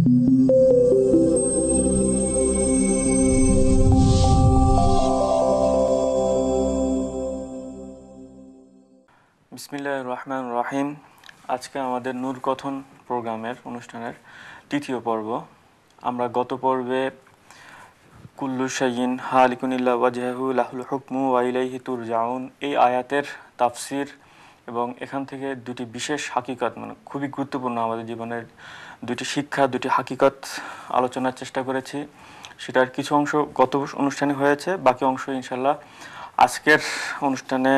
বিসমিল্লাহ রহমান রাহিম আজকে আমাদের নূর কথন প্রোগ্রামের অনুষ্ঠানের তৃতীয় পর্ব আমরা গত পর্বে কুল্লু হা আলিকুনিল্লা ওয়াজাহু লাহুল হুকমু ওয়াইলাইহি তুর জাউন এই আয়াতের তাফসির এবং এখান থেকে দুটি বিশেষ হাকিকত মানে খুবই গুরুত্বপূর্ণ আমাদের জীবনের দুটি শিক্ষা দুটি হাকিকত আলোচনার চেষ্টা করেছি সেটার কিছু অংশ গত অনুষ্ঠানে হয়েছে বাকি অংশ ইনশাল্লাহ আজকের অনুষ্ঠানে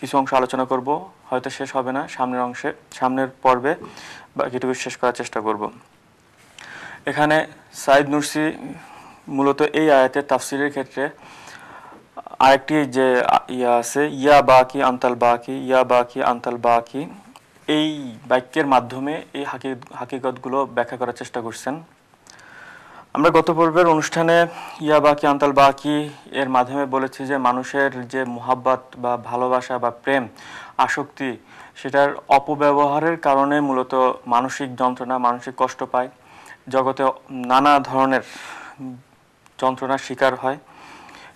কিছু অংশ আলোচনা করব হয়তো শেষ হবে না সামনের অংশে সামনের পর্বে বাকিটুকু শেষ করার চেষ্টা করব এখানে সাইদ নুরসি মূলত এই আয়াতের তাফসিরের ক্ষেত্রে আরেকটি যে ইয়া আছে ইয়া বাকি আন্তাল বাকি ইয়া বাকি আন্তাল বাকি এই বাক্যের মাধ্যমে এই হাকি হাকিগতগুলো ব্যাখ্যা করার চেষ্টা করছেন আমরা গত পর্বের অনুষ্ঠানে ইয়া বাকি আন্তাল বাকি এর মাধ্যমে বলেছি যে মানুষের যে মোহাব্বত বা ভালোবাসা বা প্রেম আসক্তি সেটার অপব্যবহারের কারণে মূলত মানসিক যন্ত্রণা মানসিক কষ্ট পায় জগতে নানা ধরনের যন্ত্রণার শিকার হয়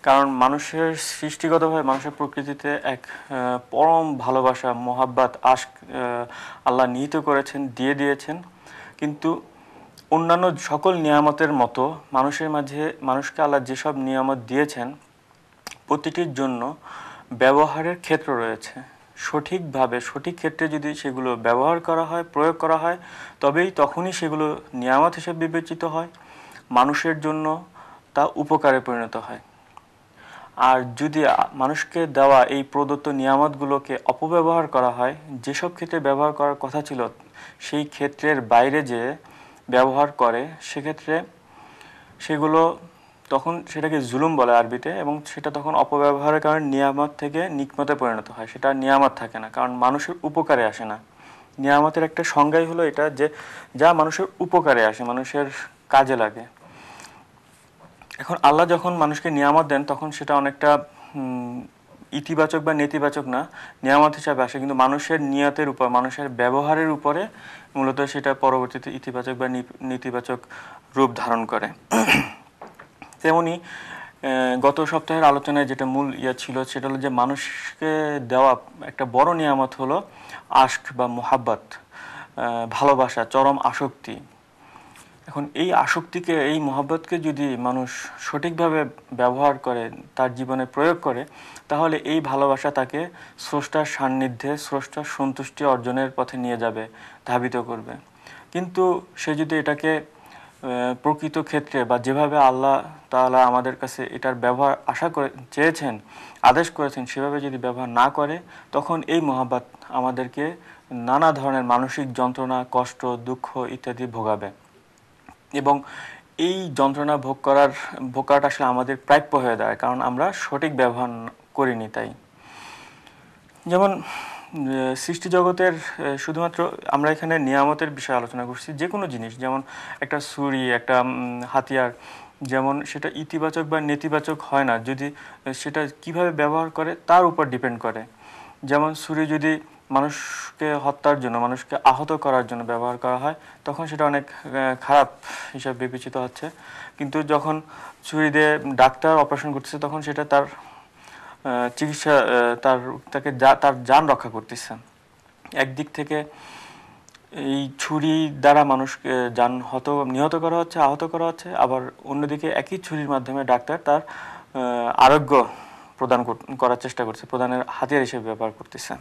কারণ মানুষের সৃষ্টিগতভাবে মানুষের প্রকৃতিতে এক পরম ভালোবাসা মোহাব্বাত আশ আল্লাহ নিহিত করেছেন দিয়ে দিয়েছেন কিন্তু অন্যান্য সকল নিয়ামতের মতো মানুষের মাঝে মানুষকে আল্লাহ যেসব নিয়ামত দিয়েছেন প্রতিটির জন্য ব্যবহারের ক্ষেত্র রয়েছে সঠিকভাবে সঠিক ক্ষেত্রে যদি সেগুলো ব্যবহার করা হয় প্রয়োগ করা হয় তবেই তখনই সেগুলো নিয়ামত হিসেবে বিবেচিত হয় মানুষের জন্য তা উপকারে পরিণত হয় আর যদি মানুষকে দেওয়া এই প্রদত্ত নিয়ামতগুলোকে অপব্যবহার করা হয় যেসব ক্ষেত্রে ব্যবহার করার কথা ছিল সেই ক্ষেত্রের বাইরে যে ব্যবহার করে সেক্ষেত্রে সেগুলো তখন সেটাকে জুলুম বলে আরবিতে এবং সেটা তখন অপব্যবহারের কারণে নিয়ামত থেকে নিকমতে পরিণত হয় সেটা নিয়ামত থাকে না কারণ মানুষের উপকারে আসে না নিয়ামতের একটা সংজ্ঞাই হলো এটা যে যা মানুষের উপকারে আসে মানুষের কাজে লাগে এখন আল্লাহ যখন মানুষকে নিয়ামত দেন তখন সেটা অনেকটা ইতিবাচক বা নেতিবাচক না নিয়ামত হিসাবে আসে কিন্তু মানুষের নিয়াতের উপর মানুষের ব্যবহারের উপরে মূলত সেটা পরবর্তীতে ইতিবাচক বা নেতিবাচক রূপ ধারণ করে তেমনি গত সপ্তাহের আলোচনায় যেটা মূল ইয়া ছিল সেটা হলো যে মানুষকে দেওয়া একটা বড় নিয়ামত হলো আশক বা মোহাব্বত ভালোবাসা চরম আসক্তি এখন এই আসক্তিকে এই মহাব্বতকে যদি মানুষ সঠিকভাবে ব্যবহার করে তার জীবনে প্রয়োগ করে তাহলে এই ভালোবাসা তাকে স্রষ্টার সান্নিধ্যে স্রষ্টার সন্তুষ্টি অর্জনের পথে নিয়ে যাবে ধাবিত করবে কিন্তু সে যদি এটাকে প্রকৃত ক্ষেত্রে বা যেভাবে আল্লাহ তালা আমাদের কাছে এটার ব্যবহার আশা করে চেয়েছেন আদেশ করেছেন সেভাবে যদি ব্যবহার না করে তখন এই মহাব্বাত আমাদেরকে নানা ধরনের মানসিক যন্ত্রণা কষ্ট দুঃখ ইত্যাদি ভোগাবে এবং এই যন্ত্রণা ভোগ করার ভোগ করাটা আসলে আমাদের প্রাপ্য হয়ে দাঁড়ায় কারণ আমরা সঠিক ব্যবহার করিনি তাই যেমন সৃষ্টি জগতের শুধুমাত্র আমরা এখানে নিয়ামতের বিষয়ে আলোচনা করছি যে কোনো জিনিস যেমন একটা ছুরি একটা হাতিয়ার যেমন সেটা ইতিবাচক বা নেতিবাচক হয় না যদি সেটা কিভাবে ব্যবহার করে তার উপর ডিপেন্ড করে যেমন সুরি যদি মানুষকে হত্যার জন্য মানুষকে আহত করার জন্য ব্যবহার করা হয় তখন সেটা অনেক খারাপ হিসাবে বিবেচিত হচ্ছে কিন্তু যখন ছুরি দিয়ে ডাক্তার অপারেশন করতেছে তখন সেটা তার চিকিৎসা তার তাকে যা তার যান রক্ষা করতেছে একদিক থেকে এই ছুরি দ্বারা মানুষকে যান হত নিহত করা হচ্ছে আহত করা হচ্ছে আবার অন্যদিকে একই ছুরির মাধ্যমে ডাক্তার তার আরোগ্য প্রদান করার চেষ্টা করছে প্রদানের হাতিয়ার হিসেবে ব্যবহার করতেছে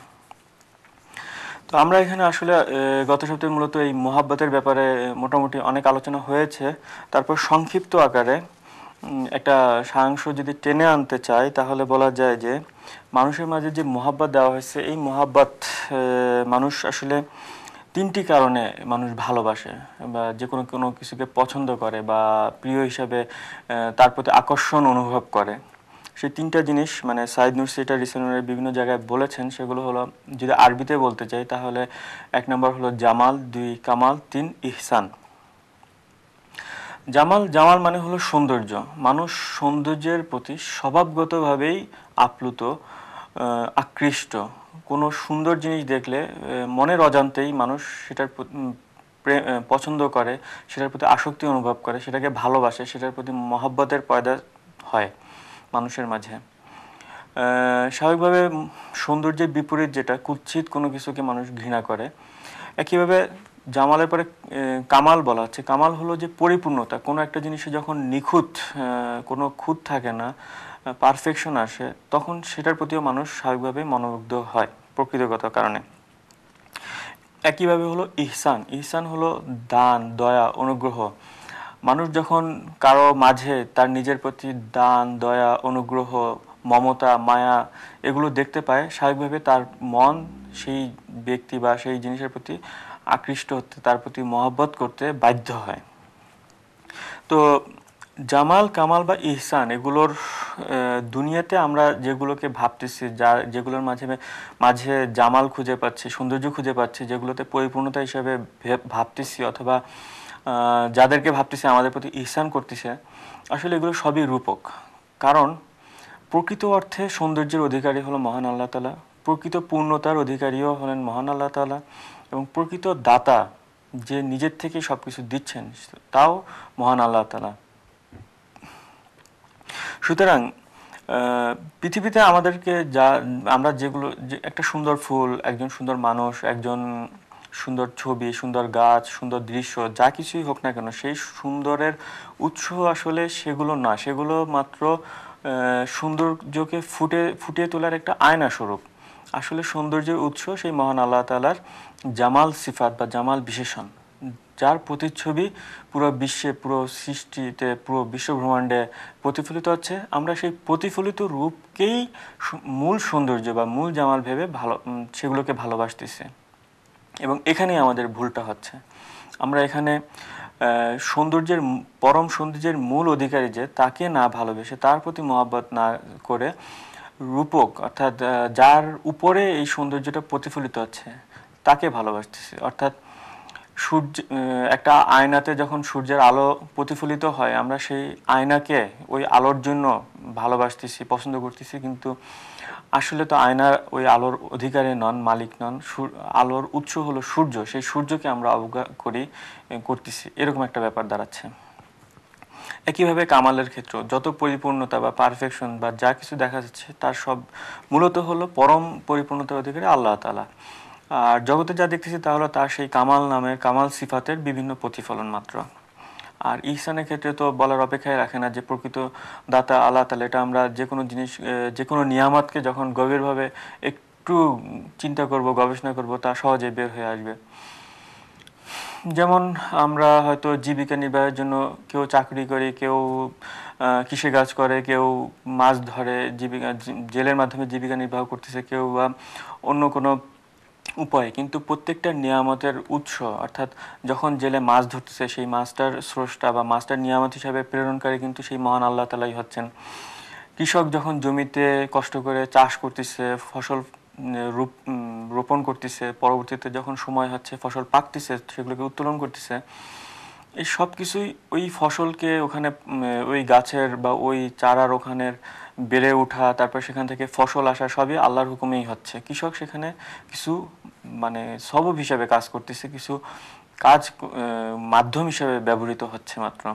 তো আমরা এখানে আসলে গত সপ্তাহে মূলত এই মহাব্বতের ব্যাপারে মোটামুটি অনেক আলোচনা হয়েছে তারপর সংক্ষিপ্ত আকারে একটা সাংশ যদি টেনে আনতে চাই তাহলে বলা যায় যে মানুষের মাঝে যে মহাব্বত দেওয়া হয়েছে এই মহাব্বত মানুষ আসলে তিনটি কারণে মানুষ ভালোবাসে বা যে কোনো কোনো কিছুকে পছন্দ করে বা প্রিয় হিসাবে তার প্রতি আকর্ষণ অনুভব করে সেই তিনটা জিনিস মানে সাইদ নুরসিটা এটা বিভিন্ন জায়গায় বলেছেন সেগুলো হলো যদি আরবিতে বলতে চাই তাহলে এক নম্বর হলো জামাল দুই কামাল তিন ইহসান জামাল জামাল মানে হলো সৌন্দর্য মানুষ সৌন্দর্যের প্রতি স্বভাবগতভাবেই আপ্লুত আকৃষ্ট কোনো সুন্দর জিনিস দেখলে মনের অজান্তেই মানুষ সেটার পছন্দ করে সেটার প্রতি আসক্তি অনুভব করে সেটাকে ভালোবাসে সেটার প্রতি মহাব্বতের পয়দা হয় মানুষের মাঝে স্বাভাবিকভাবে সৌন্দর্যের বিপরীত যেটা কুচ্ছিত কোনো কিছুকে মানুষ ঘৃণা করে একইভাবে জামালের পরে কামাল বলা হচ্ছে কামাল হলো যে পরিপূর্ণতা কোনো একটা জিনিসে যখন নিখুঁত কোনো খুঁত থাকে না পারফেকশন আসে তখন সেটার প্রতিও মানুষ স্বাভাবিকভাবে মনোমুগ্ধ হয় প্রকৃতিগত কারণে একইভাবে হলো ইহসান ইহসান হলো দান দয়া অনুগ্রহ মানুষ যখন কারো মাঝে তার নিজের প্রতি দান দয়া অনুগ্রহ মমতা মায়া এগুলো দেখতে পায় স্বাভাবিকভাবে তার মন সেই ব্যক্তি বা সেই জিনিসের প্রতি আকৃষ্ট হতে তার প্রতি মহব্বত করতে বাধ্য হয় তো জামাল কামাল বা ইহসান এগুলোর দুনিয়াতে আমরা যেগুলোকে ভাবতেছি যা যেগুলোর মাঝে মাঝে জামাল খুঁজে পাচ্ছি সৌন্দর্য খুঁজে পাচ্ছি যেগুলোতে পরিপূর্ণতা হিসেবে ভাবতেছি অথবা যাদেরকে ভাবতেছে আমাদের প্রতি ইহসান করতেছে আসলে এগুলো সবই রূপক কারণ প্রকৃত অর্থে সৌন্দর্যের অধিকারী হলো মহান আল্লাহ তালা প্রকৃত পূর্ণতার অধিকারীও হলেন মহান আল্লাহ তালা এবং প্রকৃত দাতা যে নিজের থেকে সব কিছু দিচ্ছেন তাও মহান আল্লাহ তালা সুতরাং পৃথিবীতে আমাদেরকে যা আমরা যেগুলো একটা সুন্দর ফুল একজন সুন্দর মানুষ একজন সুন্দর ছবি সুন্দর গাছ সুন্দর দৃশ্য যা কিছুই হোক না কেন সেই সুন্দরের উৎস আসলে সেগুলো না সেগুলো মাত্র সৌন্দর্যকে ফুটে ফুটিয়ে তোলার একটা আয়না স্বরূপ আসলে সৌন্দর্যের উৎস সেই মহান আল্লাহ তালার জামাল সিফাত বা জামাল বিশেষণ যার প্রতিচ্ছবি পুরো বিশ্বে পুরো সৃষ্টিতে পুরো বিশ্বব্রহ্মাণ্ডে প্রতিফলিত হচ্ছে আমরা সেই প্রতিফলিত রূপকেই মূল সৌন্দর্য বা মূল জামাল ভেবে ভালো সেগুলোকে ভালোবাসতেছে এবং এখানেই আমাদের ভুলটা হচ্ছে আমরা এখানে সৌন্দর্যের পরম সৌন্দর্যের মূল অধিকারী যে তাকে না ভালোবেসে তার প্রতি মহাব্বত না করে রূপক অর্থাৎ যার উপরে এই সৌন্দর্যটা প্রতিফলিত হচ্ছে তাকে ভালোবাসতেছি অর্থাৎ সূর্য একটা আয়নাতে যখন সূর্যের আলো প্রতিফলিত হয় আমরা সেই আয়নাকে ওই আলোর জন্য ভালোবাসতেছি পছন্দ করতেছি কিন্তু আসলে তো আয়নার ওই আলোর অধিকারী নন মালিক নন আলোর উৎস হলো সূর্য সেই সূর্যকে আমরা অবজ্ঞা করি করতেছি এরকম একটা ব্যাপার দাঁড়াচ্ছে একইভাবে কামালের ক্ষেত্র যত পরিপূর্ণতা বা পারফেকশন বা যা কিছু দেখা যাচ্ছে তার সব মূলত হলো পরম পরিপূর্ণতার অধিকারী আল্লাহ তালা আর জগতে যা দেখতেছি তা হলো তার সেই কামাল নামের কামাল সিফাতের বিভিন্ন প্রতিফলন মাত্র আর ইহসানের ক্ষেত্রে তো বলার অপেক্ষায় রাখে না যে প্রকৃত দাতা আল্লাহ তালা এটা আমরা যে কোনো জিনিস যে কোনো নিয়ামাতকে যখন গভীরভাবে একটু চিন্তা করব গবেষণা করব তা সহজে বের হয়ে আসবে যেমন আমরা হয়তো জীবিকা নির্বাহের জন্য কেউ চাকরি করি কেউ কৃষি কাজ করে কেউ মাছ ধরে জীবিকা জেলের মাধ্যমে জীবিকা নির্বাহ করতেছে কেউ বা অন্য কোনো উপায় কিন্তু প্রত্যেকটা নিয়ামতের উৎস অর্থাৎ যখন জেলে মাছ ধরতেছে সেই মাছটার স্রষ্টা বা মাছটার নিয়ামত হিসাবে প্রেরণকারী কিন্তু সেই মহান আল্লাহ তালাই হচ্ছেন কৃষক যখন জমিতে কষ্ট করে চাষ করতেছে ফসল রূপ রোপণ করতেছে পরবর্তীতে যখন সময় হচ্ছে ফসল পাকতেছে সেগুলোকে উত্তোলন করতেছে এই সব কিছুই ওই ফসলকে ওখানে ওই গাছের বা ওই চারার ওখানের বেড়ে ওঠা তারপর সেখান থেকে ফসল আসা সবই আল্লাহর হুকুমেই হচ্ছে কৃষক সেখানে কিছু মানে সবব হিসাবে কাজ করতেছে কিছু কাজ মাধ্যম হিসাবে ব্যবহৃত হচ্ছে মাত্র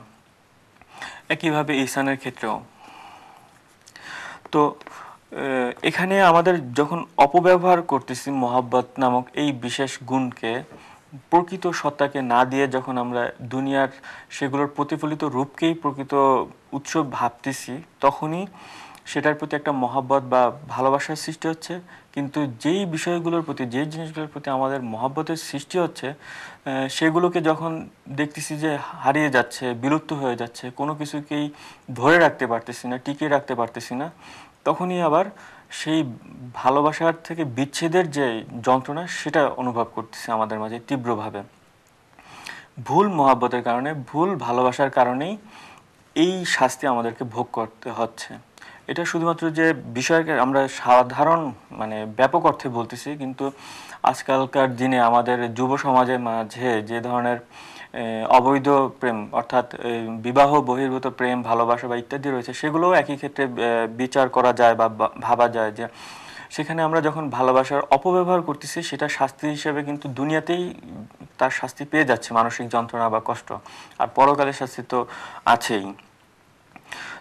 একইভাবে ইসানের ক্ষেত্রেও তো এখানে আমাদের যখন অপব্যবহার করতেছি মোহাব্বত নামক এই বিশেষ গুণকে প্রকৃত সত্তাকে না দিয়ে যখন আমরা দুনিয়ার সেগুলোর প্রতিফলিত রূপকেই প্রকৃত উৎস ভাবতেছি তখনই সেটার প্রতি একটা মহাব্বত বা ভালোবাসার সৃষ্টি হচ্ছে কিন্তু যেই বিষয়গুলোর প্রতি যেই জিনিসগুলোর প্রতি আমাদের মহাব্বতের সৃষ্টি হচ্ছে সেগুলোকে যখন দেখতেছি যে হারিয়ে যাচ্ছে বিলুপ্ত হয়ে যাচ্ছে কোনো কিছুকেই ধরে রাখতে পারতেছি না টিকিয়ে রাখতে পারতেছি না তখনই আবার সেই ভালোবাসার থেকে বিচ্ছেদের যে যন্ত্রণা সেটা অনুভব করতেছে আমাদের মাঝে তীব্রভাবে ভুল মহাব্বতের কারণে ভুল ভালোবাসার কারণেই এই শাস্তি আমাদেরকে ভোগ করতে হচ্ছে এটা শুধুমাত্র যে বিষয়কে আমরা সাধারণ মানে ব্যাপক অর্থে বলতেছি কিন্তু আজকালকার দিনে আমাদের যুব সমাজের মাঝে যে ধরনের অবৈধ প্রেম অর্থাৎ বিবাহ বহির্ভূত প্রেম ভালোবাসা বা ইত্যাদি রয়েছে সেগুলোও একই ক্ষেত্রে বিচার করা যায় বা ভাবা যায় যে সেখানে আমরা যখন ভালোবাসার অপব্যবহার করতেছি সেটা শাস্তি হিসেবে কিন্তু দুনিয়াতেই তার শাস্তি পেয়ে যাচ্ছে মানসিক যন্ত্রণা বা কষ্ট আর পরকালের শাস্তি তো আছেই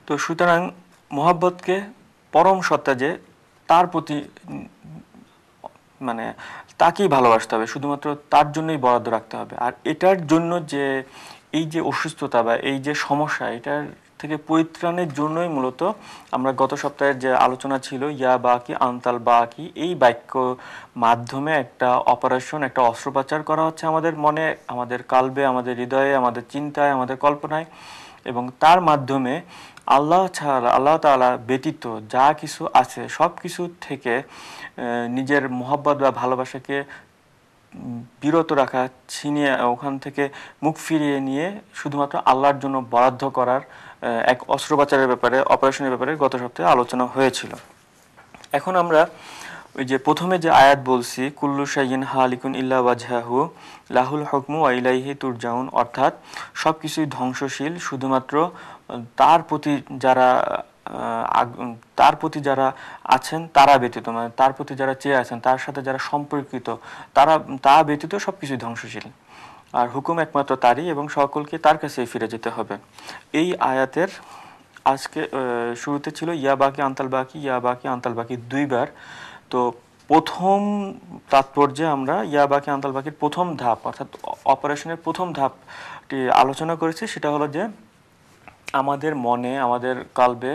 তো সুতরাং মোহাব্বতকে পরম সত্তা যে তার প্রতি মানে তাকেই ভালোবাসতে হবে শুধুমাত্র তার জন্যই বরাদ্দ রাখতে হবে আর এটার জন্য যে এই যে অসুস্থতা বা এই যে সমস্যা এটার থেকে পরিত্রাণের জন্যই মূলত আমরা গত সপ্তাহের যে আলোচনা ছিল ইয়া বা কি আন্তাল বা কি এই বাক্য মাধ্যমে একটা অপারেশন একটা অস্ত্রোপচার করা হচ্ছে আমাদের মনে আমাদের কালবে আমাদের হৃদয়ে আমাদের চিন্তায় আমাদের কল্পনায় এবং তার মাধ্যমে আল্লাহ ছাড়া আল্লাহ তালা ব্যতীত যা কিছু আছে সব কিছু থেকে নিজের মোহাব্বত বা ভালোবাসাকে বিরত রাখা ছিনিয়ে ওখান থেকে মুখ ফিরিয়ে নিয়ে শুধুমাত্র আল্লাহর জন্য বরাদ্দ করার এক অস্ত্রোপচারের ব্যাপারে অপারেশনের ব্যাপারে গত সপ্তাহে আলোচনা হয়েছিল এখন আমরা ওই যে প্রথমে যে আয়াত বলছি কুল্লু শাইন হালিকুন ইল্লা ওয়াজাহু লাহুল হকমু আইলাইহি তুরজাউন অর্থাৎ সব কিছুই ধ্বংসশীল শুধুমাত্র তার প্রতি যারা তার প্রতি যারা আছেন তারা ব্যতীত মানে তার প্রতি যারা চেয়ে আছেন তার সাথে যারা সম্পর্কিত তারা তা ব্যতীত সব কিছুই ধ্বংসশীল আর হুকুম একমাত্র তারই এবং সকলকে তার কাছেই ফিরে যেতে হবে এই আয়াতের আজকে শুরুতে ছিল ইয়া বাকি আন্তাল বাকি ইয়া বাকি আন্তাল বাকি দুইবার তো প্রথম তাৎপর্যে আমরা ইয়াবাকি আন্তালবাকির প্রথম ধাপ অর্থাৎ অপারেশনের প্রথম ধাপটি আলোচনা করেছি সেটা হলো যে আমাদের মনে আমাদের কালবে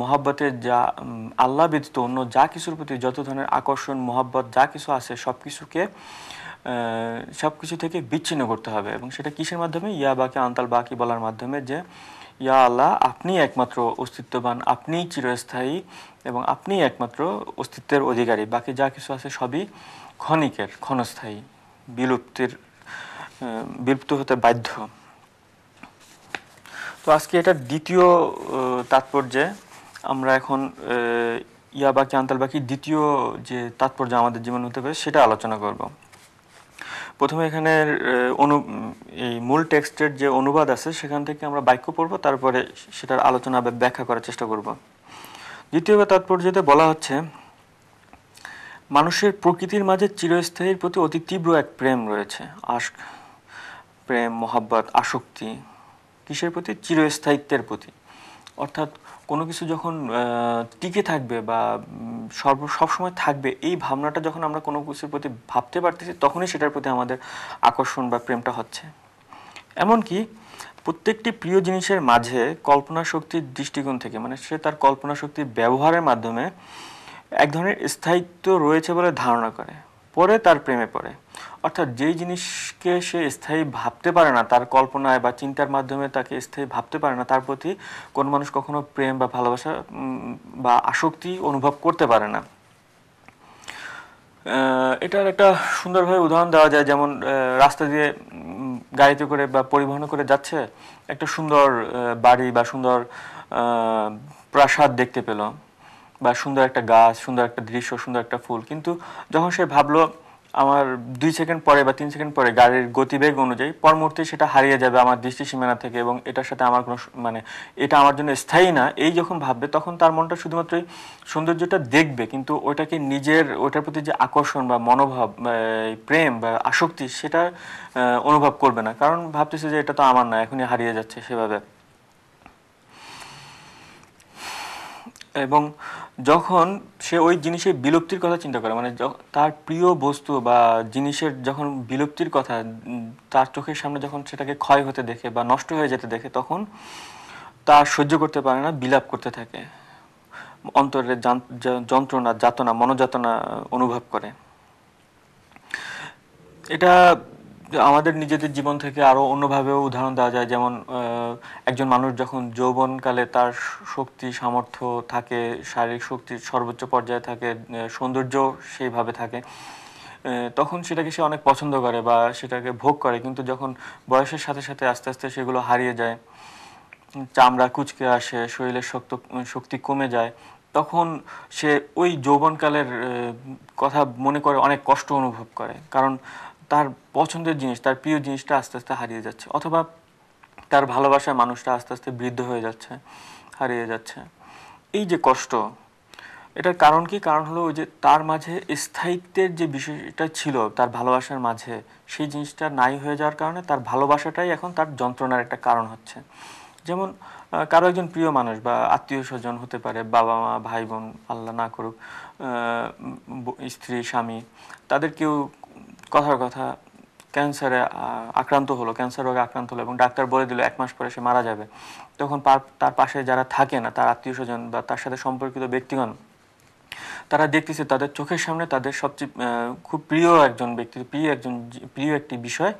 মহাব্বতের যা আল্লাহ ব্যতীত অন্য যা কিছুর প্রতি যত ধরনের আকর্ষণ মহাব্বত যা কিছু আছে সব কিছুকে সব কিছু থেকে বিচ্ছিন্ন করতে হবে এবং সেটা কিসের মাধ্যমে ইয়া বাকি আন্তাল বাকি বলার মাধ্যমে যে ইয়া আল্লাহ আপনি একমাত্র অস্তিত্ববান আপনি চিরস্থায়ী এবং আপনি একমাত্র অস্তিত্বের অধিকারী বাকি যা কিছু আছে সবই ক্ষণিকের ক্ষণস্থায়ী বিলুপ্তির বিলুপ্ত হতে বাধ্য তো আজকে এটা দ্বিতীয় তাৎপর্যে আমরা এখন ইয়া বাকি আন্তাল বাকি দ্বিতীয় যে তাৎপর্য আমাদের জীবন হতে পারে সেটা আলোচনা করব প্রথমে এখানে অনু এই মূল টেক্সটের যে অনুবাদ আছে সেখান থেকে আমরা বাক্য পড়ব তারপরে সেটার আলোচনা বা ব্যাখ্যা করার চেষ্টা করব দ্বিতীয় বা তাৎপর্যতে বলা হচ্ছে মানুষের প্রকৃতির মাঝে চিরস্থায়ীর প্রতি অতি তীব্র এক প্রেম রয়েছে আস প্রেম মহাব্বত আসক্তি কিসের প্রতি চিরস্থায়িত্বের প্রতি অর্থাৎ কোনো কিছু যখন টিকে থাকবে বা সর্ব সবসময় থাকবে এই ভাবনাটা যখন আমরা কোনো কিছুর প্রতি ভাবতে পারতেছি তখনই সেটার প্রতি আমাদের আকর্ষণ বা প্রেমটা হচ্ছে এমনকি প্রত্যেকটি প্রিয় জিনিসের মাঝে কল্পনা শক্তির দৃষ্টিকোণ থেকে মানে সে তার কল্পনা শক্তির ব্যবহারের মাধ্যমে এক ধরনের স্থায়িত্ব রয়েছে বলে ধারণা করে পরে তার প্রেমে পড়ে অর্থাৎ যেই জিনিসকে সে স্থায়ী ভাবতে পারে না তার কল্পনায় বা চিন্তার মাধ্যমে তাকে স্থায়ী ভাবতে পারে না তার প্রতি কোন মানুষ কখনো প্রেম বা ভালোবাসা বা আসক্তি অনুভব করতে পারে না এটার একটা সুন্দরভাবে উদাহরণ দেওয়া যায় যেমন রাস্তা দিয়ে গাড়িতে করে বা পরিবহন করে যাচ্ছে একটা সুন্দর বাড়ি বা সুন্দর প্রাসাদ দেখতে পেল বা সুন্দর একটা গাছ সুন্দর একটা দৃশ্য সুন্দর একটা ফুল কিন্তু যখন সে ভাবলো আমার দুই সেকেন্ড পরে বা তিন সেকেন্ড পরে গাড়ির গতিবেগ অনুযায়ী পরবর্তী সেটা হারিয়ে যাবে আমার দৃষ্টি সীমানা থেকে এবং এটার সাথে আমার কোনো মানে এটা আমার জন্য স্থায়ী না এই যখন ভাববে তখন তার মনটা শুধুমাত্রই সৌন্দর্যটা দেখবে কিন্তু ওটাকে নিজের ওটার প্রতি যে আকর্ষণ বা মনোভাব প্রেম বা আসক্তি সেটা অনুভব করবে না কারণ ভাবতেছে যে এটা তো আমার না এখনই হারিয়ে যাচ্ছে সেভাবে এবং যখন সে ওই জিনিসের বিলুপ্তির কথা চিন্তা করে মানে তার প্রিয় বস্তু বা জিনিসের যখন বিলুপ্তির কথা তার চোখের সামনে যখন সেটাকে ক্ষয় হতে দেখে বা নষ্ট হয়ে যেতে দেখে তখন তার সহ্য করতে পারে না বিলাপ করতে থাকে অন্তরের যন্ত্রণা যাতনা মনোযাতনা অনুভব করে এটা আমাদের নিজেদের জীবন থেকে আরও অন্যভাবেও উদাহরণ দেওয়া যায় যেমন একজন মানুষ যখন যৌবনকালে তার শক্তি সামর্থ্য থাকে শারীরিক শক্তি সর্বোচ্চ পর্যায়ে থাকে সৌন্দর্য সেইভাবে থাকে তখন সেটাকে সে অনেক পছন্দ করে বা সেটাকে ভোগ করে কিন্তু যখন বয়সের সাথে সাথে আস্তে আস্তে সেগুলো হারিয়ে যায় চামড়া কুচকে আসে শরীরের শক্ত শক্তি কমে যায় তখন সে ওই যৌবনকালের কথা মনে করে অনেক কষ্ট অনুভব করে কারণ তার পছন্দের জিনিস তার প্রিয় জিনিসটা আস্তে আস্তে হারিয়ে যাচ্ছে অথবা তার ভালোবাসার মানুষটা আস্তে আস্তে বৃদ্ধ হয়ে যাচ্ছে হারিয়ে যাচ্ছে এই যে কষ্ট এটার কারণ কি কারণ হলো ওই যে তার মাঝে স্থায়িত্বের যে বিষয়টা ছিল তার ভালোবাসার মাঝে সেই জিনিসটা নাই হয়ে যাওয়ার কারণে তার ভালোবাসাটাই এখন তার যন্ত্রণার একটা কারণ হচ্ছে যেমন কারো একজন প্রিয় মানুষ বা আত্মীয় স্বজন হতে পারে বাবা মা ভাই বোন আল্লাহ না করুক স্ত্রী স্বামী তাদের কেউ কথার কথা ক্যান্সারে আক্রান্ত হলো ক্যান্সার রোগে আক্রান্ত হলো এবং ডাক্তার বলে দিল এক মাস পরে সে মারা যাবে তখন তার পাশে যারা থাকে না তার আত্মীয় স্বজন বা তার সাথে সম্পর্কিত ব্যক্তিগণ তারা দেখতেছে তাদের চোখের সামনে তাদের সবচেয়ে খুব প্রিয় একজন ব্যক্তি প্রিয় একজন প্রিয় একটি বিষয়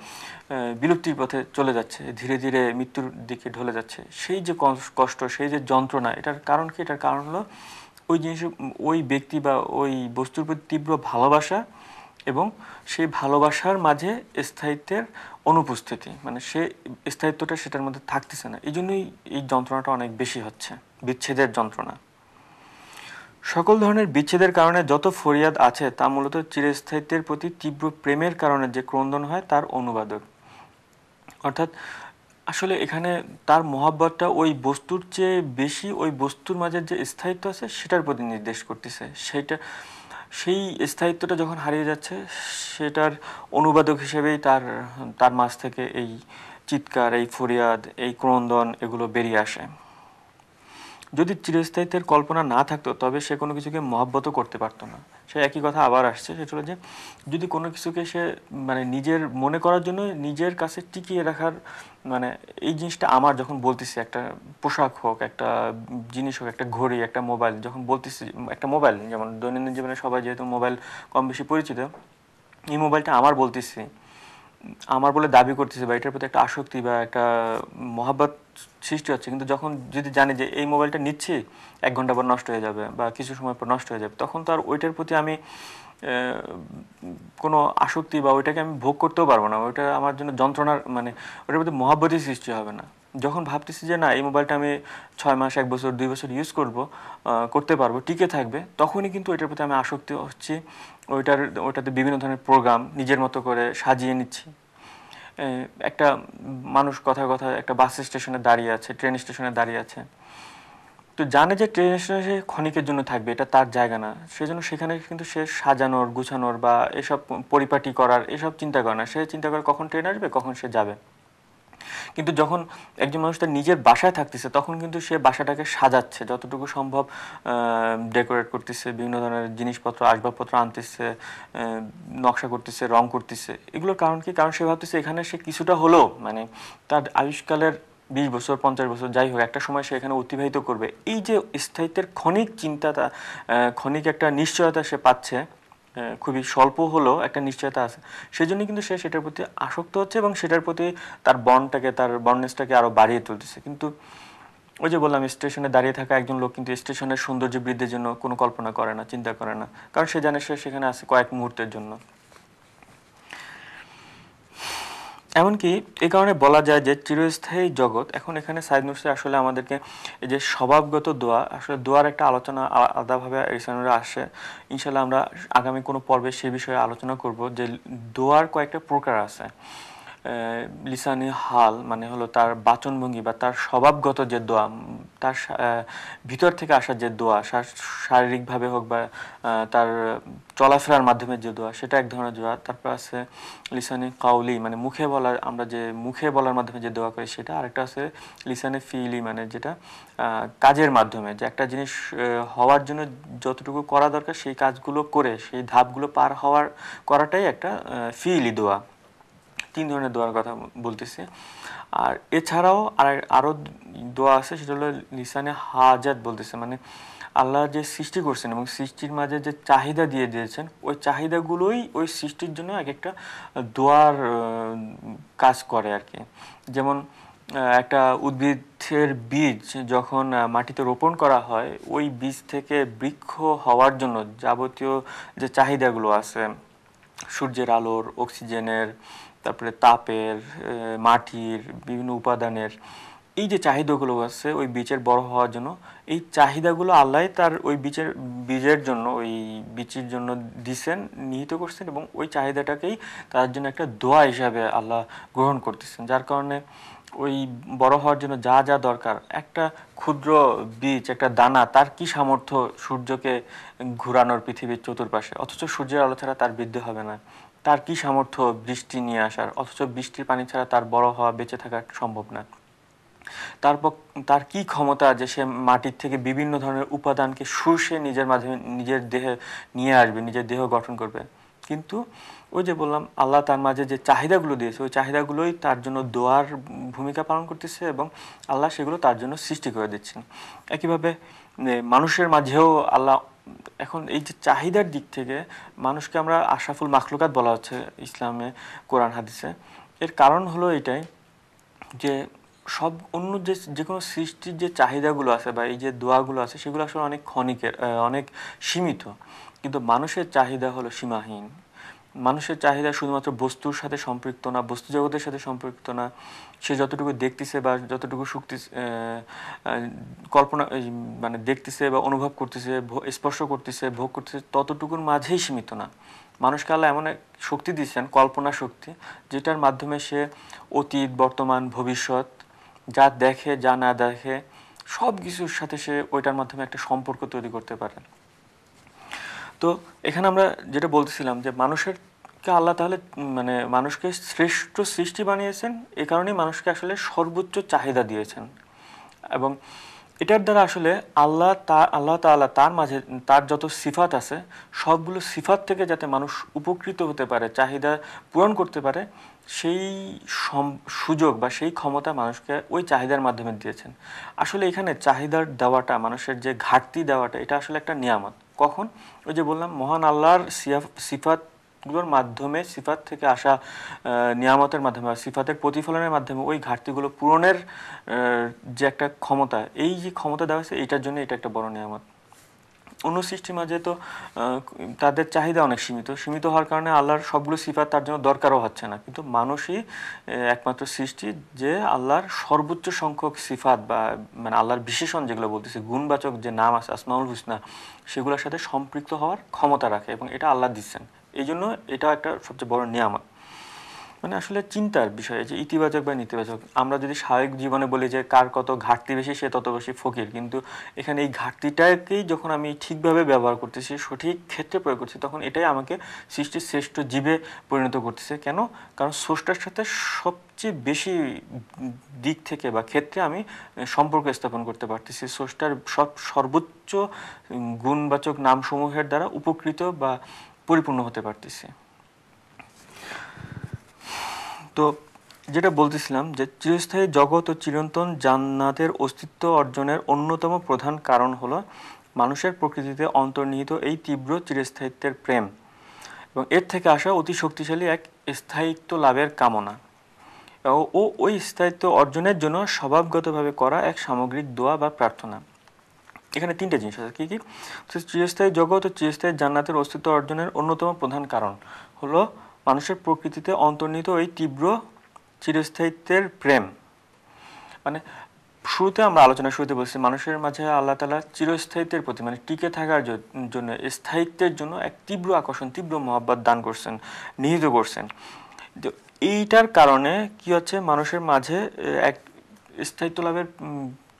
বিলুপ্তির পথে চলে যাচ্ছে ধীরে ধীরে মৃত্যুর দিকে ঢলে যাচ্ছে সেই যে কষ্ট সেই যে যন্ত্রণা এটার কারণ কি এটার কারণ হলো ওই জিনিস ওই ব্যক্তি বা ওই বস্তুর প্রতি তীব্র ভালোবাসা এবং সেই ভালোবাসার মাঝে স্থায়িত্বের অনুপস্থিতি মানে সে স্থায়িত্বটা সেটার মধ্যে থাকতেছে না এই জন্যই এই যন্ত্রণাটা অনেক বেশি হচ্ছে বিচ্ছেদের যন্ত্রণা সকল ধরনের বিচ্ছেদের কারণে যত ফরিয়াদ আছে তা মূলত চিরস্থায়িত্বের প্রতি তীব্র প্রেমের কারণে যে ক্রন্দন হয় তার অনুবাদক অর্থাৎ আসলে এখানে তার মহাব্বতটা ওই বস্তুর চেয়ে বেশি ওই বস্তুর মাঝে যে স্থায়িত্ব আছে সেটার প্রতি নির্দেশ করতেছে সেইটা সেই স্থায়িত্বটা যখন হারিয়ে যাচ্ছে সেটার অনুবাদক হিসেবেই তার তার মাছ থেকে এই চিৎকার এই ফরিয়াদ এই ক্রন্দন এগুলো বেরিয়ে আসে যদি চিরস্থায়িত্বের কল্পনা না থাকতো তবে সে কোনো কিছুকে মহাব্বতও করতে পারতো না সে একই কথা আবার আসছে সেটা হলো যে যদি কোনো কিছুকে সে মানে নিজের মনে করার জন্য নিজের কাছে টিকিয়ে রাখার মানে এই জিনিসটা আমার যখন বলতেছি একটা পোশাক হোক একটা জিনিস হোক একটা ঘড়ি একটা মোবাইল যখন বলতেছি একটা মোবাইল যেমন দৈনন্দিন জীবনে সবাই যেহেতু মোবাইল কম বেশি পরিচিত এই মোবাইলটা আমার বলতেছি আমার বলে দাবি করতেছে বা এটার প্রতি একটা আসক্তি বা একটা মহাব্বত সৃষ্টি হচ্ছে কিন্তু যখন যদি জানি যে এই মোবাইলটা নিচ্ছি এক ঘন্টা পর নষ্ট হয়ে যাবে বা কিছু সময় পর নষ্ট হয়ে যাবে তখন তো আর ওইটার প্রতি আমি কোনো আসক্তি বা ওইটাকে আমি ভোগ করতেও পারবো না ওইটা আমার জন্য যন্ত্রণার মানে ওইটার প্রতি মহাব্বতই সৃষ্টি হবে না যখন ভাবতেছি যে না এই মোবাইলটা আমি ছয় মাস এক বছর দুই বছর ইউজ করব করতে পারবো টিকে থাকবে তখনই কিন্তু ওইটার প্রতি আমি আসক্তি হচ্ছি ওইটার ওইটাতে বিভিন্ন ধরনের প্রোগ্রাম নিজের মতো করে সাজিয়ে নিচ্ছি একটা মানুষ কথা কথা একটা বাস স্টেশনে দাঁড়িয়ে আছে ট্রেন স্টেশনে দাঁড়িয়ে আছে তো জানে যে ট্রেন স্টেশনে সে ক্ষণিকের জন্য থাকবে এটা তার জায়গা না সেজন্য সেখানে কিন্তু সে সাজানোর গুছানোর বা এসব পরিপাটি করার এসব চিন্তা করে না সে চিন্তা করে কখন ট্রেন আসবে কখন সে যাবে কিন্তু যখন একজন মানুষ তার নিজের বাসায় থাকতেছে তখন কিন্তু সে বাসাটাকে সাজাচ্ছে যতটুকু সম্ভব ডেকোরেট করতেছে বিভিন্ন ধরনের জিনিসপত্র আসবাবপত্র আনতেছে নকশা করতেছে রং করতেছে এগুলোর কারণ কি কারণ সে ভাবতেছে এখানে সে কিছুটা হলেও মানে তার আয়ুষ্কালের বিশ বছর পঞ্চাশ বছর যাই হোক একটা সময় সে এখানে অতিবাহিত করবে এই যে স্থায়িত্বের ক্ষণিক চিন্তাটা ক্ষণিক একটা নিশ্চয়তা সে পাচ্ছে খুবই স্বল্প হলেও একটা নিশ্চয়তা আছে সেজন্য কিন্তু সে সেটার প্রতি আসক্ত হচ্ছে এবং সেটার প্রতি তার বনটাকে তার বর্নেসটাকে আরও বাড়িয়ে তুলতেছে কিন্তু ওই যে বললাম স্টেশনে দাঁড়িয়ে থাকা একজন লোক কিন্তু স্টেশনের সৌন্দর্য বৃদ্ধির জন্য কোনো কল্পনা করে না চিন্তা করে না কারণ সে জানে সে সেখানে আছে কয়েক মুহূর্তের জন্য এমনকি এ কারণে বলা যায় যে চিরস্থায়ী জগৎ এখন এখানে সাইদ নুসরি আসলে আমাদেরকে এই যে স্বভাবগত দোয়া আসলে দোয়ার একটা আলোচনা আলাদাভাবে রিসানুরে আসে ইনশাল্লাহ আমরা আগামী কোনো পর্বে সে বিষয়ে আলোচনা করব যে দোয়ার কয়েকটা প্রকার আছে লিসানি হাল মানে হলো তার বাচনভঙ্গি বা তার স্বভাবগত যে দোয়া তার ভিতর থেকে আসা যে দোয়া শারীরিকভাবে হোক বা তার চলাফেরার মাধ্যমে যে দোয়া সেটা এক ধরনের দোয়া তারপর আছে লিসানি কাউলি মানে মুখে বলার আমরা যে মুখে বলার মাধ্যমে যে দোয়া করি সেটা আরেকটা আছে লিসানি ফিলি মানে যেটা কাজের মাধ্যমে যে একটা জিনিস হওয়ার জন্য যতটুকু করা দরকার সেই কাজগুলো করে সেই ধাপগুলো পার হওয়ার করাটাই একটা ফিলি দোয়া তিন ধরনের দোয়ার কথা বলতেছে আর এছাড়াও আর আরও দোয়া আছে সেটা হলো লিসানে হাজাত বলতেছে মানে আল্লাহ যে সৃষ্টি করছেন এবং সৃষ্টির মাঝে যে চাহিদা দিয়ে দিয়েছেন ওই চাহিদাগুলোই ওই সৃষ্টির জন্য এক একটা দোয়ার কাজ করে আর কি যেমন একটা উদ্ভিদের বীজ যখন মাটিতে রোপণ করা হয় ওই বীজ থেকে বৃক্ষ হওয়ার জন্য যাবতীয় যে চাহিদাগুলো আছে সূর্যের আলোর অক্সিজেনের তারপরে তাপের মাটির বিভিন্ন উপাদানের এই যে চাহিদাগুলো আছে ওই বীজের বড় হওয়ার জন্য এই চাহিদাগুলো আল্লাহ তার ওই বীজের বীজের জন্য ওই বীচের জন্য দিছেন নিহিত করছেন এবং ওই চাহিদাটাকেই তার জন্য একটা দোয়া হিসাবে আল্লাহ গ্রহণ করতেছেন যার কারণে ওই বড় হওয়ার জন্য যা যা দরকার একটা ক্ষুদ্র বীজ একটা দানা তার কি সামর্থ্য সূর্যকে ঘুরানোর পৃথিবীর চতুর্পাশে অথচ সূর্যের আলো ছাড়া তার বৃদ্ধি হবে না তার কি সামর্থ্য বৃষ্টি নিয়ে আসার অথচ বৃষ্টির পানি ছাড়া তার বড় হওয়া বেঁচে থাকা সম্ভব না তার তার কি ক্ষমতা যে সে মাটির থেকে বিভিন্ন ধরনের উপাদানকে শুষে নিজের মাধ্যমে নিজের দেহে নিয়ে আসবে নিজের দেহ গঠন করবে কিন্তু ওই যে বললাম আল্লাহ তার মাঝে যে চাহিদাগুলো দিয়েছে ওই চাহিদাগুলোই তার জন্য দোয়ার ভূমিকা পালন করতেছে এবং আল্লাহ সেগুলো তার জন্য সৃষ্টি করে দিচ্ছেন একইভাবে মানুষের মাঝেও আল্লাহ এখন এই যে চাহিদার দিক থেকে মানুষকে আমরা আশাফুল মাখলুকাত বলা হচ্ছে ইসলামে কোরআন হাদিসে এর কারণ হলো এটাই যে সব অন্য যে যে কোনো সৃষ্টির যে চাহিদাগুলো আছে বা এই যে দোয়াগুলো আছে সেগুলো আসলে অনেক ক্ষণিকের অনেক সীমিত কিন্তু মানুষের চাহিদা হলো সীমাহীন মানুষের চাহিদা শুধুমাত্র বস্তুর সাথে সম্পৃক্ত না বস্তু জগতের সাথে সম্পৃক্ত না সে যতটুকু দেখতেছে বা যতটুকু শুক্তি কল্পনা মানে দেখতেছে বা অনুভব করতেছে স্পর্শ করতেছে ভোগ করতেছে ততটুকুর মাঝেই সীমিত না মানুষকে আল্লাহ এমন এক শক্তি দিয়েছেন কল্পনা শক্তি যেটার মাধ্যমে সে অতীত বর্তমান ভবিষ্যৎ যা দেখে যা না দেখে সব কিছুর সাথে সে ওইটার মাধ্যমে একটা সম্পর্ক তৈরি করতে পারে তো এখানে আমরা যেটা বলতেছিলাম যে মানুষের মানুষকে আল্লাহ তাহলে মানে মানুষকে শ্রেষ্ঠ সৃষ্টি বানিয়েছেন এ কারণেই মানুষকে আসলে সর্বোচ্চ চাহিদা দিয়েছেন এবং এটার দ্বারা আসলে আল্লাহ তা আল্লাহ তাল্লাহ তার মাঝে তার যত সিফাত আছে সবগুলো সিফাত থেকে যাতে মানুষ উপকৃত হতে পারে চাহিদা পূরণ করতে পারে সেই সুযোগ বা সেই ক্ষমতা মানুষকে ওই চাহিদার মাধ্যমে দিয়েছেন আসলে এখানে চাহিদার দেওয়াটা মানুষের যে ঘাটতি দেওয়াটা এটা আসলে একটা নিয়ামত কখন ওই যে বললাম মহান আল্লাহর সিফাত গুলোর মাধ্যমে সিফাত থেকে আসা নিয়ামতের মাধ্যমে বা সিফাতের প্রতিফলনের মাধ্যমে ওই ঘাটতিগুলো পূরণের যে একটা ক্ষমতা এই যে ক্ষমতা দেওয়া হয়েছে এটার জন্য এটা একটা বড় নিয়ামত অন্য সৃষ্টির মাঝে তো তাদের চাহিদা অনেক সীমিত সীমিত হওয়ার কারণে আল্লাহর সবগুলো সিফাত তার জন্য দরকারও হচ্ছে না কিন্তু মানুষই একমাত্র সৃষ্টি যে আল্লাহর সর্বোচ্চ সংখ্যক সিফাত বা মানে আল্লাহর বিশেষণ যেগুলো বলতেছে গুণবাচক যে নাম আছে আসমাউল হুসনা সেগুলোর সাথে সম্পৃক্ত হওয়ার ক্ষমতা রাখে এবং এটা আল্লাহ দিচ্ছেন এই জন্য এটা একটা সবচেয়ে বড় নিয়ামত মানে আসলে চিন্তার বিষয় যে ইতিবাচক বা নেতিবাচক আমরা যদি স্বাভাবিক জীবনে বলি যে কার কত ঘাটতি বেশি সে তত বেশি ফকির কিন্তু এখানে এই ঘাটতিটাকেই যখন আমি ঠিকভাবে ব্যবহার করতেছি সঠিক ক্ষেত্রে প্রয়োগ করছি তখন এটাই আমাকে সৃষ্টির শ্রেষ্ঠ জীবে পরিণত করতেছে কেন কারণ স্রষ্টার সাথে সবচেয়ে বেশি দিক থেকে বা ক্ষেত্রে আমি সম্পর্ক স্থাপন করতে পারতেছি স্রষ্টার সব সর্বোচ্চ গুণবাচক নামসমূহের দ্বারা উপকৃত বা পরিপূর্ণ হতে পারতেছি তো যেটা বলতেছিলাম যে চিরস্থায়ী জগৎ ও চিরন্তন জান্নাতের অস্তিত্ব অর্জনের অন্যতম প্রধান কারণ হলো মানুষের প্রকৃতিতে অন্তর্নিহিত এই তীব্র চিরস্থায়িত্বের প্রেম এবং এর থেকে আসা অতি শক্তিশালী এক স্থায়িত্ব লাভের কামনা ও ওই স্থায়িত্ব অর্জনের জন্য স্বভাবগতভাবে করা এক সামগ্রিক দোয়া বা প্রার্থনা এখানে তিনটে জিনিস আছে কী কী চিরস্থায়ী জগৎ ও চিরস্থায়ী জান্নাতের অস্তিত্ব অর্জনের অন্যতম প্রধান কারণ হলো মানুষের প্রকৃতিতে অন্তর্নিহিত ওই তীব্র চিরস্থায়িত্বের প্রেম মানে শুরুতে আমরা আলোচনা শুরুতে বলছি মানুষের মাঝে আল্লাহ তালা চিরস্থায়িত্বের প্রতি মানে টিকে থাকার জন্য স্থায়িত্বের জন্য এক তীব্র আকর্ষণ তীব্র মহাব্বাত দান করছেন নিহিত করছেন এইটার কারণে কি হচ্ছে মানুষের মাঝে এক স্থায়িত্ব লাভের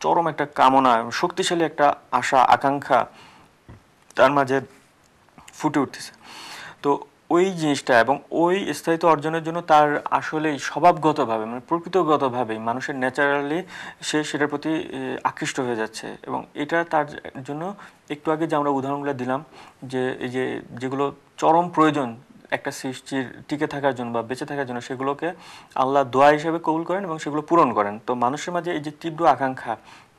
চরম একটা কামনা শক্তিশালী একটা আশা আকাঙ্ক্ষা তার মাঝে ফুটে উঠতেছে তো ওই জিনিসটা এবং ওই স্থায়িত্ব অর্জনের জন্য তার আসলে স্বভাবগতভাবে মানে প্রকৃতগতভাবেই মানুষের ন্যাচারালি সে সেটার প্রতি আকৃষ্ট হয়ে যাচ্ছে এবং এটা তার জন্য একটু আগে যে আমরা উদাহরণগুলো দিলাম যে এই যে যেগুলো চরম প্রয়োজন একটা সৃষ্টির টিকে থাকার জন্য বা বেঁচে থাকার জন্য সেগুলোকে আল্লাহ দোয়া হিসেবে কবুল করেন এবং সেগুলো পূরণ করেন তো মানুষের মাঝে এই যে তীব্র আকাঙ্ক্ষা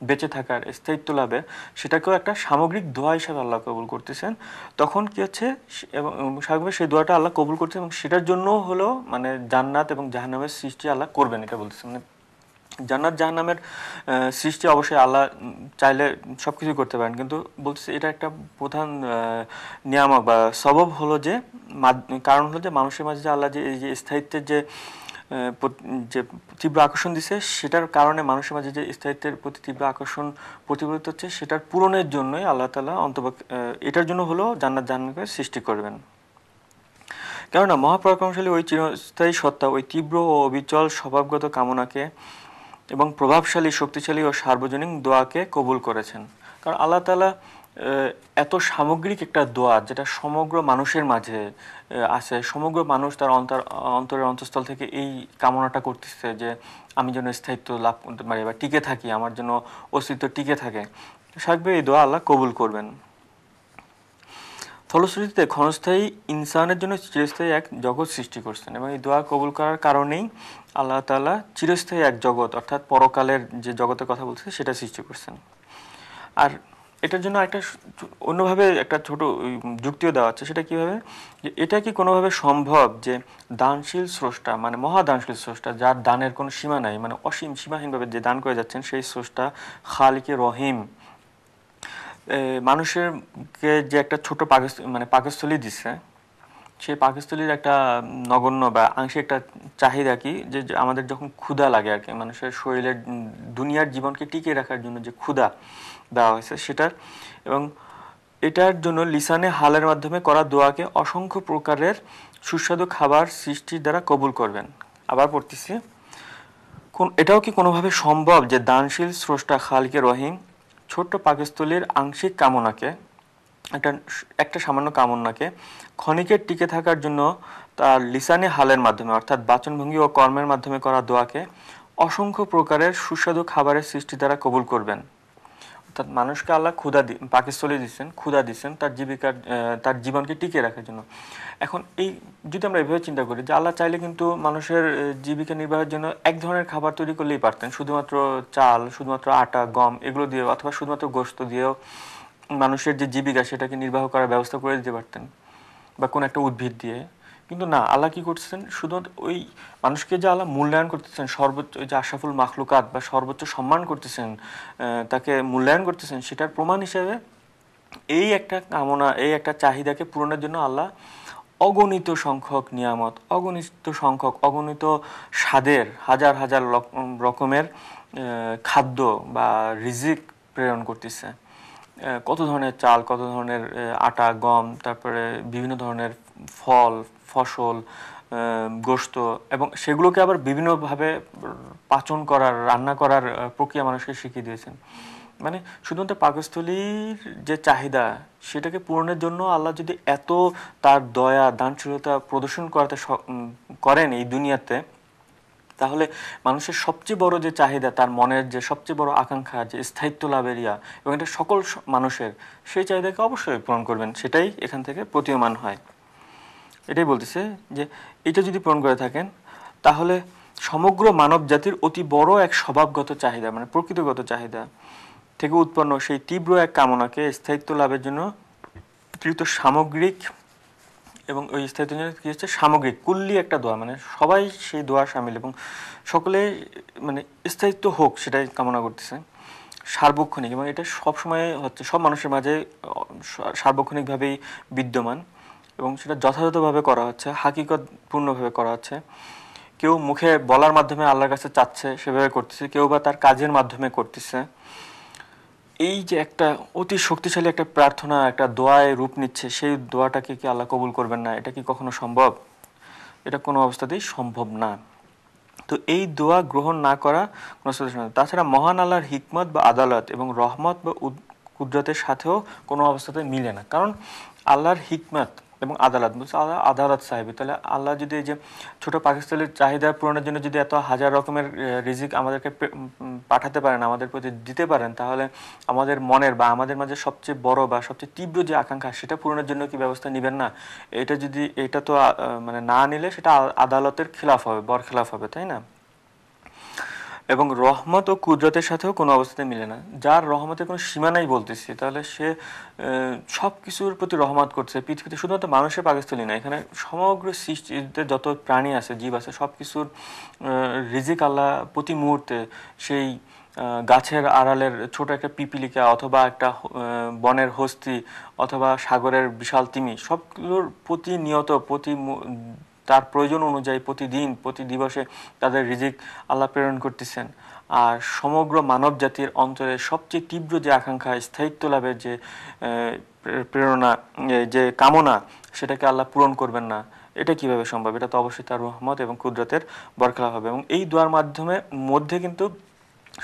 বেঁচে থাকার স্থায়িত্ব লাভে সেটাকেও একটা সামগ্রিক দোয়া হিসাবে আল্লাহ কবুল করতেছেন তখন কি হচ্ছে এবং স্বাভাবিক সেই দোয়াটা আল্লাহ কবুল করছে এবং সেটার জন্য হলো মানে জান্নাত এবং জাহান্নামের সৃষ্টি আল্লাহ করবেন এটা বলতেছে মানে জান্নাত জাহান্নামের সৃষ্টি অবশ্যই আল্লাহ চাইলে সব কিছু করতে পারেন কিন্তু বলতেছি এটা একটা প্রধান নিয়ামক বা সবব হলো যে কারণ হলো যে মানুষের মাঝে যে আল্লাহ যে এই যে স্থায়িত্বের যে যে তীব্র আকর্ষণ দিছে সেটার কারণে মানুষের মাঝে যে স্থায়িত্বের প্রতি তীব্র আকর্ষণ প্রতিফলিত হচ্ছে সেটার পূরণের জন্যই আল্লাহ তালা অন্তর্ভুক্ত এটার জন্য হলো জান্নাত জাহান্নামকে সৃষ্টি করবেন কেননা মহাপরাক্রমশালী ওই চিরস্থায়ী সত্তা ওই তীব্র ও অবিচল স্বভাবগত কামনাকে এবং প্রভাবশালী শক্তিশালী ও সার্বজনীন দোয়াকে কবুল করেছেন কারণ আল্লাহ তালা এত সামগ্রিক একটা দোয়া যেটা সমগ্র মানুষের মাঝে আছে সমগ্র মানুষ তার অন্তর অন্তরের অন্তঃস্থল থেকে এই কামনাটা করতেছে যে আমি যেন স্থায়িত্ব লাভ করতে মানে পারি বা টিকে থাকি আমার যেন অস্তিত্ব টিকে থাকে সাকবে এই দোয়া আল্লাহ কবুল করবেন ফলশ্রুতিতে ক্ষণস্থায়ী ইনসানের জন্য চিরস্থায়ী এক জগৎ সৃষ্টি করছেন এবং এই দোয়া কবুল করার কারণেই আল্লাহ তালা চিরস্থায়ী এক জগৎ অর্থাৎ পরকালের যে জগতের কথা বলছে সেটা সৃষ্টি করছেন আর এটার জন্য একটা অন্যভাবে একটা ছোট যুক্তিও দেওয়া হচ্ছে সেটা কীভাবে যে এটা কি কোনোভাবে সম্ভব যে দানশীল স্রষ্টা মানে মহাদানশীল স্রষ্টা যার দানের কোনো সীমা নাই মানে অসীম সীমাহীনভাবে যে দান করে যাচ্ছেন সেই স্রষ্টা খালিকে রহিম মানুষের যে একটা ছোট পাকস্থলী মানে পাকস্থলী দিচ্ছে সেই পাকস্থলীর একটা নগণ্য বা আংশিক একটা চাহিদা কি যে আমাদের যখন ক্ষুধা লাগে আর কি মানুষের শরীরের দুনিয়ার জীবনকে টিকিয়ে রাখার জন্য যে ক্ষুধা দেওয়া হয়েছে সেটার এবং এটার জন্য লিসানে হালের মাধ্যমে করা দোয়াকে অসংখ্য প্রকারের সুস্বাদু খাবার সৃষ্টির দ্বারা কবুল করবেন আবার পড়তেছি কোন এটাও কি কোনোভাবে সম্ভব যে দানশীল স্রষ্টা খালকে রহিম ছোট্ট পাকস্থলীর আংশিক কামনাকে একটা একটা সামান্য কামনাকে ক্ষণিকের টিকে থাকার জন্য তার লিসানি হালের মাধ্যমে অর্থাৎ বাচনভঙ্গি ও কর্মের মাধ্যমে করা দোয়াকে অসংখ্য প্রকারের সুস্বাদু খাবারের সৃষ্টি দ্বারা কবুল করবেন অর্থাৎ মানুষকে আল্লাহ ক্ষুধা পাকে চলে দিচ্ছেন ক্ষুধা দিচ্ছেন তার জীবিকার তার জীবনকে টিকিয়ে রাখার জন্য এখন এই যদি আমরা এভাবে চিন্তা করি যে আল্লাহ চাইলে কিন্তু মানুষের জীবিকা নির্বাহের জন্য এক ধরনের খাবার তৈরি করলেই পারতেন শুধুমাত্র চাল শুধুমাত্র আটা গম এগুলো দিয়ে অথবা শুধুমাত্র গোস্ত দিয়েও মানুষের যে জীবিকা সেটাকে নির্বাহ করার ব্যবস্থা করে দিতে পারতেন বা কোনো একটা উদ্ভিদ দিয়ে কিন্তু না আল্লাহ কি করতেছেন শুধু ওই মানুষকে যে আল্লাহ মূল্যায়ন করতেছেন সর্বোচ্চ যে আশাফুল মাখলুকাত বা সর্বোচ্চ সম্মান করতেছেন তাকে মূল্যায়ন করতেছেন সেটার প্রমাণ হিসেবে এই একটা কামনা এই একটা চাহিদাকে পূরণের জন্য আল্লাহ অগণিত সংখ্যক নিয়ামত অগণিত সংখ্যক অগণিত স্বাদের হাজার হাজার রকমের খাদ্য বা রিজিক প্রেরণ করতেছে কত ধরনের চাল কত ধরনের আটা গম তারপরে বিভিন্ন ধরনের ফল ফসল গোস্ত এবং সেগুলোকে আবার বিভিন্নভাবে পাচন করার রান্না করার প্রক্রিয়া মানুষকে শিখিয়ে দিয়েছেন মানে শুধুমাত্র পাকস্থলীর যে চাহিদা সেটাকে পূরণের জন্য আল্লাহ যদি এত তার দয়া দানশীলতা প্রদর্শন করাতে করেন এই দুনিয়াতে তাহলে মানুষের সবচেয়ে বড় যে চাহিদা তার মনের যে সবচেয়ে বড় আকাঙ্ক্ষা যে স্থায়িত্ব লাভের ইয়া এবং এটা সকল মানুষের সেই চাহিদাকে অবশ্যই পূরণ করবেন সেটাই এখান থেকে প্রতীয়মান হয় এটাই বলতেছে যে এটা যদি পূরণ করে থাকেন তাহলে সমগ্র মানব জাতির অতি বড় এক স্বভাবগত চাহিদা মানে প্রকৃতিগত চাহিদা থেকে উৎপন্ন সেই তীব্র এক কামনাকে স্থায়িত্ব লাভের জন্য তৃত সামগ্রিক এবং ওই ইস্তাহিত কী হচ্ছে সামগ্রিক কুল্লি একটা দোয়া মানে সবাই সেই দোয়া সামিল এবং সকলে মানে স্থায়িত্ব হোক সেটাই কামনা করতেছে সার্বক্ষণিক এবং এটা সবসময় হচ্ছে সব মানুষের মাঝে সার্বক্ষণিকভাবেই বিদ্যমান এবং সেটা যথাযথভাবে করা হচ্ছে হাকিকতপূর্ণভাবে করা হচ্ছে কেউ মুখে বলার মাধ্যমে আল্লাহর কাছে চাচ্ছে সেভাবে করতেছে কেউ বা তার কাজের মাধ্যমে করতেছে এই যে একটা অতি শক্তিশালী একটা প্রার্থনা একটা দোয়ায় রূপ নিচ্ছে সেই দোয়াটাকে কি আল্লাহ কবুল করবেন না এটা কি কখনো সম্ভব এটা কোনো অবস্থাতেই সম্ভব না তো এই দোয়া গ্রহণ না করা কোনো তাছাড়া মহান আল্লাহর হিকমত বা আদালত এবং রহমত বা কুদরতের সাথেও কোনো অবস্থাতে মিলে না কারণ আল্লাহর হিকমত এবং আদালত বলছে আদালত সাহেব তাহলে আল্লাহ যদি এই যে ছোট পাকিস্তানের চাহিদা পূরণের জন্য যদি এত হাজার রকমের রিজিক আমাদেরকে পাঠাতে পারেন আমাদের প্রতি দিতে পারেন তাহলে আমাদের মনের বা আমাদের মাঝে সবচেয়ে বড় বা সবচেয়ে তীব্র যে আকাঙ্ক্ষা সেটা পূরণের জন্য কি ব্যবস্থা নেবেন না এটা যদি এটা তো মানে না নিলে সেটা আদালতের খিলাফ হবে বর খিলাফ হবে তাই না এবং রহমত ও কুদরতের সাথেও কোনো অবস্থাতে মিলে না যার রহমতের কোনো সীমা নাই বলতেছি তাহলে সে সব কিছুর প্রতি রহমত করছে পৃথিবীতে শুধুমাত্র মানুষের পাকস্থলী না এখানে সমগ্র সৃষ্টিতে যত প্রাণী আছে জীব আছে সব কিছুর রিজিক আল্লাহ প্রতি মুহূর্তে সেই গাছের আড়ালের ছোট একটা পিপিলিকা অথবা একটা বনের হস্তি অথবা সাগরের বিশাল তিমি সবগুলোর প্রতিনিয়ত প্রতি তার প্রয়োজন অনুযায়ী প্রতিদিন প্রতি দিবসে তাদের রিজিক আল্লাহ প্রেরণ করতেছেন আর সমগ্র মানব জাতির অন্তরে সবচেয়ে তীব্র যে আকাঙ্ক্ষা স্থায়িত্ব লাভের যে প্রেরণা যে কামনা সেটাকে আল্লাহ পূরণ করবেন না এটা কিভাবে সম্ভব এটা তো অবশ্যই তার রহমত এবং কুদরতের বরখলা হবে এবং এই দোয়ার মাধ্যমে মধ্যে কিন্তু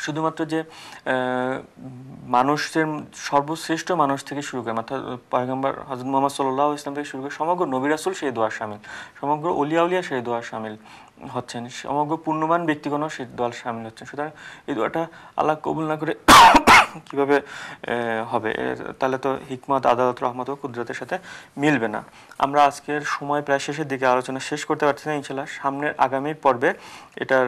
শুধুমাত্র যে মানুষের সর্বশ্রেষ্ঠ মানুষ থেকে শুরু করে অর্থাৎ পয়গম্বর হজরত মোহাম্মদ সাল্লাহ ইসলাম থেকে শুরু করে সমগ্র নবিরাসুল সেই দোয়ার সামিল সমগ্র অলিয়াউলিয়া সেই দোয়ার সামিল হচ্ছেন সমগ্র পূর্ণবান ব্যক্তিগণ সে দল সামিল হচ্ছেন সুতরাং এই দোয়াটা আল্লাহ কবুল না করে কিভাবে হবে তাহলে তো হিকমত আদালত রহমত ও কুদরতের সাথে মিলবে না আমরা আজকের সময় প্রায় শেষের দিকে আলোচনা শেষ করতে পারছি না ইনশাল্লাহ সামনের আগামী পর্বে এটার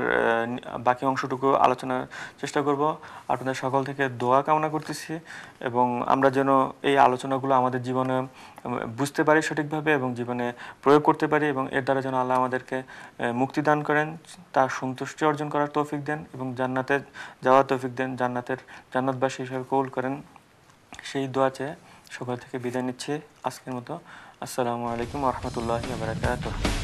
বাকি অংশটুকু আলোচনার চেষ্টা করব আপনাদের সকল থেকে দোয়া কামনা করতেছি এবং আমরা যেন এই আলোচনাগুলো আমাদের জীবনে বুঝতে পারি সঠিকভাবে এবং জীবনে প্রয়োগ করতে পারি এবং এর দ্বারা যেন আল্লাহ আমাদেরকে মুক্তি দান করেন তার সন্তুষ্টি অর্জন করার তৌফিক দেন এবং জান্নাতে যাওয়ার তৌফিক দেন জান্নাতের জান্নাতবাসী হিসাবে কৌল করেন সেই দোয়া চেয়ে সবার থেকে বিদায় নিচ্ছি আজকের মতো আসসালামু আলাইকুম রহমতুল্লাহ বারাকাতুহ